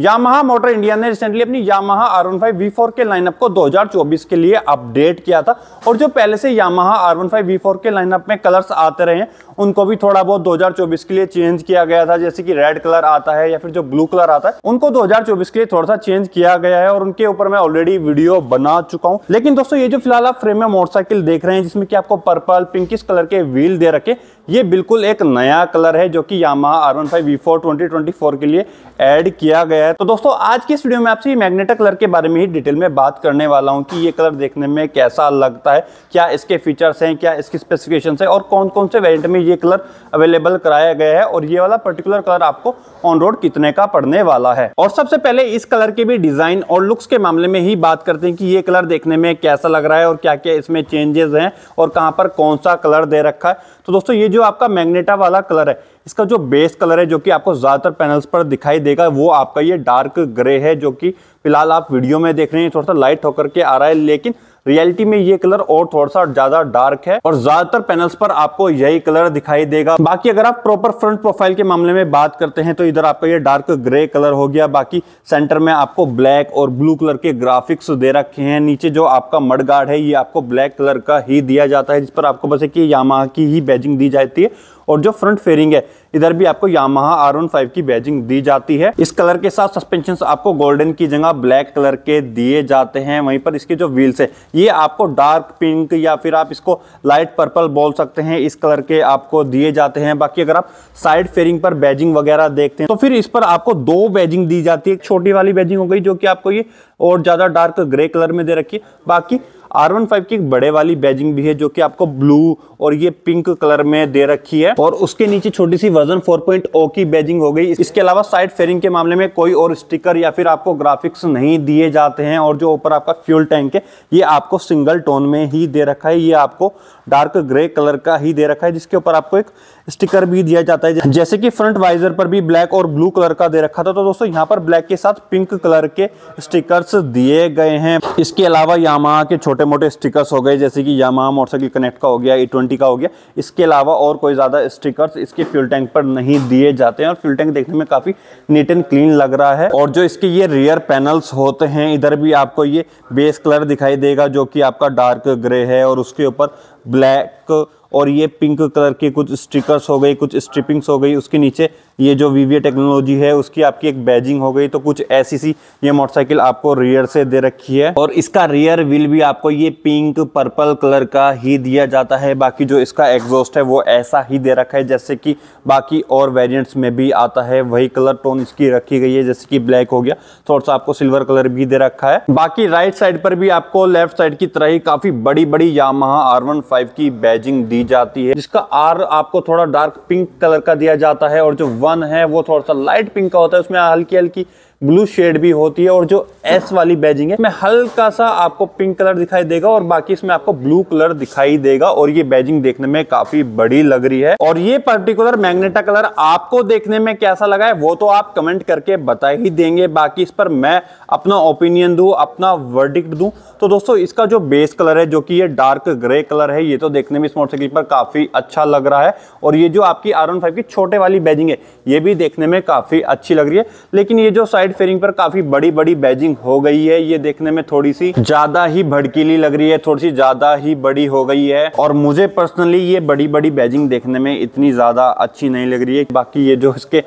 Yamaha motor India ने recently अपनी Yamaha R one five V four के lineup को 2024 के लिए अपडेट किया था और जो पहले से Yamaha R one five V four के लाइनअप में कलर्स आते रहे हैं उनको भी थोड़ा बहुत 2024 के लिए चेंज किया गया था जैसे कि रेड कलर आता है या फिर जो ब्लू कलर आता है उनको 2024 के लिए थोड़ा सा चेंज किया गया है और उनके ऊपर मैं ऑलरेडी वीडियो बना चुका हूँ लेकिन दोस्तों ये जो फिलहाल आप फ्रेम में मोटरसाइकिल देख रहे हैं जिसमें कि आपको पर्पल पिंकिस कलर के व्हील दे रखे ये बिल्कुल एक नया कलर है जो कि Yamaha R one five V four twenty twenty four के लिए ऐड किया गया है तो दोस्तों आज की इस वीडियो में आपसे मैग्नेटा कलर के बारे में ही डिटेल में बात करने वाला हूँ कि ये कलर देखने में कैसा लगता है क्या इसके फीचर्स हैं क्या इसकी स्पेसिफिकेशन है और कौन कौन से वेरियंट में ये कलर अवेलेबल कराया गया है और ये वाला पर्टिकुलर कलर आपको ऑन रोड कितने का पड़ने वाला है और सबसे पहले इस कलर के भी डिजाइन और लुक्स के मामले में ही बात करते हैं कि ये कलर देखने में कैसा लग रहा है और क्या क्या इसमें चेंजेस हैं और कहाँ पर कौन सा कलर दे रखा है तो दोस्तों ये जो आपका मैग्नेटा वाला कलर है इसका जो बेस कलर है जो कि आपको ज़्यादातर पैनल्स पर दिखाई देगा वो आपका ये डार्क ग्रे है जो कि फिलहाल आप वीडियो में देख रहे हैं थोड़ा सा लाइट होकर के आ रहा है लेकिन रियलिटी में ये कलर और थोड़ा सा ज्यादा डार्क है और ज्यादातर पैनल्स पर आपको यही कलर दिखाई देगा बाकी अगर आप प्रॉपर फ्रंट प्रोफाइल के मामले में बात करते हैं तो इधर आपका ये डार्क ग्रे कलर हो गया बाकी सेंटर में आपको ब्लैक और ब्लू कलर के ग्राफिक्स दे रखे हैं नीचे जो आपका मड गार्ड है ये आपको ब्लैक कलर का ही दिया जाता है जिस पर आपको बस एक यामा की ही बैजिंग दी जाती है और जो फ्रंट फेयरिंग है इधर भी आपको यामाहा आर फाइव की बैजिंग दी जाती है इस कलर के साथ सस्पेंशन आपको गोल्डन की जगह ब्लैक कलर के दिए जाते हैं वहीं पर इसके जो व्हील्स है ये आपको डार्क पिंक या फिर आप इसको लाइट पर्पल बोल सकते हैं इस कलर के आपको दिए जाते हैं बाकी अगर आप साइड फेयरिंग पर बैजिंग वगैरह देखते हैं तो फिर इस पर आपको दो बैजिंग दी जाती है छोटी वाली बैजिंग हो गई जो कि आपको ये और ज़्यादा डार्क ग्रे कलर में दे रखी है बाकी आर वन फाइव की बड़े वाली बैजिंग भी है जो कि आपको ब्लू और ये पिंक कलर में दे रखी है और उसके नीचे छोटी सी वर्जन 4.0 की बैजिंग हो गई इसके अलावा साइड फेयरिंग के मामले में कोई और स्टिकर या फिर आपको ग्राफिक्स नहीं दिए जाते हैं और जो ऊपर आपका फ्यूल टैंक है ये आपको सिंगल टोन में ही दे रखा है ये आपको डार्क ग्रे कलर का ही दे रखा है जिसके ऊपर आपको एक स्टिकर भी दिया जाता है जैसे कि फ्रंट वाइजर पर भी ब्लैक और ब्लू कलर का दे रखा था तो दोस्तों यहाँ पर ब्लैक के साथ पिंक कलर के स्टिकर्स दिए गए हैं इसके अलावा यामा के छोटे मोटे स्टिकर्स हो गए जैसे कि यामा मोटरसाइकिल कनेक्ट का हो गया ई e का हो गया इसके अलावा और कोई ज़्यादा स्टिकर्स इसके फ्यूल टैंक पर नहीं दिए जाते हैं और फ्यूल टैंक देखने में काफ़ी नीट एंड क्लीन लग रहा है और जो इसके ये रियर पैनल्स होते हैं इधर भी आपको ये बेस कलर दिखाई देगा जो कि आपका डार्क ग्रे है और उसके ऊपर ब्लैक और ये पिंक कलर के कुछ स्टिकर्स हो गई कुछ स्ट्रिपिंग्स हो गई उसके नीचे ये जो वी टेक्नोलॉजी है उसकी आपकी एक बैजिंग हो गई तो कुछ ऐसी सी ये मोटरसाइकिल आपको रियर से दे रखी है और इसका रियर व्हील भी आपको ये पिंक पर्पल कलर का ही दिया जाता है बाकी जो इसका एग्जॉस्ट है वो ऐसा ही दे रखा है जैसे कि बाकी और वेरियंट्स में भी आता है वही कलर टोन इसकी रखी गई है जैसे कि ब्लैक हो गया थोड़ा सा आपको सिल्वर कलर भी दे रखा है बाकी राइट साइड पर भी आपको लेफ्ट साइड की तरह ही काफी बड़ी बड़ी यामहा आर की बैजिंग दी जाती है जिसका आर आपको थोड़ा डार्क पिंक कलर का दिया जाता है और जो वन है वो थोड़ा सा लाइट पिंक का होता है उसमें हल्की हल्की ब्लू शेड भी होती है और जो एस वाली बैजिंग है मैं हल्का सा आपको पिंक कलर दिखाई देगा और बाकी इसमें आपको ब्लू कलर दिखाई देगा और ये बैजिंग देखने में काफी बड़ी लग रही है और ये पर्टिकुलर मैग्नेटा कलर आपको देखने में कैसा लगा है वो तो आप कमेंट करके बता ही देंगे बाकी इस पर मैं अपना ओपिनियन दू अपना वर्डिक्ट दू तो दोस्तों इसका जो बेस कलर है जो कि ये डार्क ग्रे कलर है ये तो देखने में इस मोटरसाइकिल पर काफ़ी अच्छा लग रहा है और ये जो आपकी आर की छोटे वाली बैजिंग है ये भी देखने में काफ़ी अच्छी लग रही है लेकिन ये जो साइड साइड फेरिंग पर काफी बड़ी बड़ी बैजिंग हो गई है ये देखने में थोड़ी सी ज्यादा ही भड़कीली लग रही है थोड़ी सी ज्यादा ही बड़ी हो गई है और मुझे पर्सनली ये बड़ी बड़ी बैजिंग देखने में इतनी ज्यादा अच्छी नहीं लग रही है बाकी ये जो इसके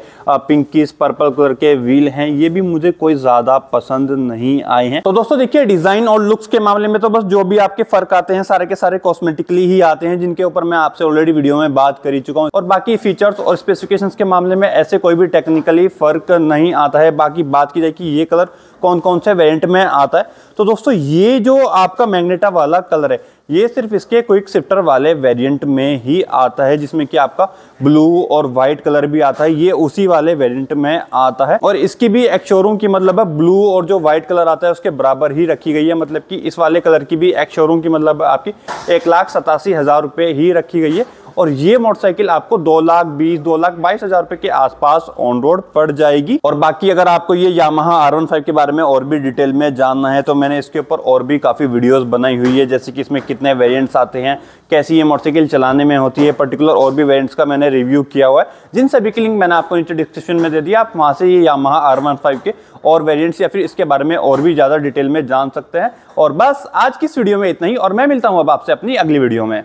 पिंकिस पर्पल कलर के व्हील हैं ये भी मुझे कोई ज्यादा पसंद नहीं आए हैं तो दोस्तों देखिए डिजाइन और लुक्स के मामले में तो बस जो भी आपके फर्क आते हैं सारे के सारे कॉस्मेटिकली ही आते हैं जिनके ऊपर मैं आपसे ऑलरेडी वीडियो में बात कर चुका हूँ और बाकी फीचर्स और स्पेसिफिकेशन के मामले में ऐसे कोई भी टेक्निकली फर्क नहीं आता है बाकी बात की जाए कि ये कलर कौन कौन से वेरिएंट में आता है तो दोस्तों ये जो आपका मैग्नेटा वाला कलर है ये सिर्फ इसके क्विक सिफ्टर वाले वेरिएंट में ही आता है जिसमें कि आपका ब्लू और वाइट कलर भी आता है ये उसी वाले वेरिएंट में आता है और इसकी भी एक शोरूम की मतलब है ब्लू और जो वाइट कलर आता है उसके बराबर ही रखी गई है मतलब कि इस वाले कलर की भी एक शोरूम की मतलब आपकी एक लाख सतासी हज़ार रुपये ही रखी गई है और ये मोटरसाइकिल आपको दो लाख बीस दो लाख बाईस हजार रुपए के आसपास ऑन रोड पड़ जाएगी और बाकी अगर आपको ये यामाहा आर वन फाइव के बारे में और भी डिटेल में जानना है तो मैंने इसके ऊपर और भी काफी वीडियोस बनाई हुई है जैसे कि इसमें कितने वेरियंट्स आते हैं कैसी ये मोटरसाइकिल चलाने में होती है पर्टिकुलर और भी वेरियंट्स का मैंने रिव्यू किया हुआ है जिन सभी की लिंक मैंने आपको नीचे डिस्क्रिप्शन में दे दिया आप वहाँ से ये यामाहा आर वन फाइव के और वेरियंट्स या फिर इसके बारे में और भी ज़्यादा डिटेल में जान सकते हैं और बस आज की इस वीडियो में इतना ही और मैं मिलता हूँ अब आपसे अपनी अगली वीडियो में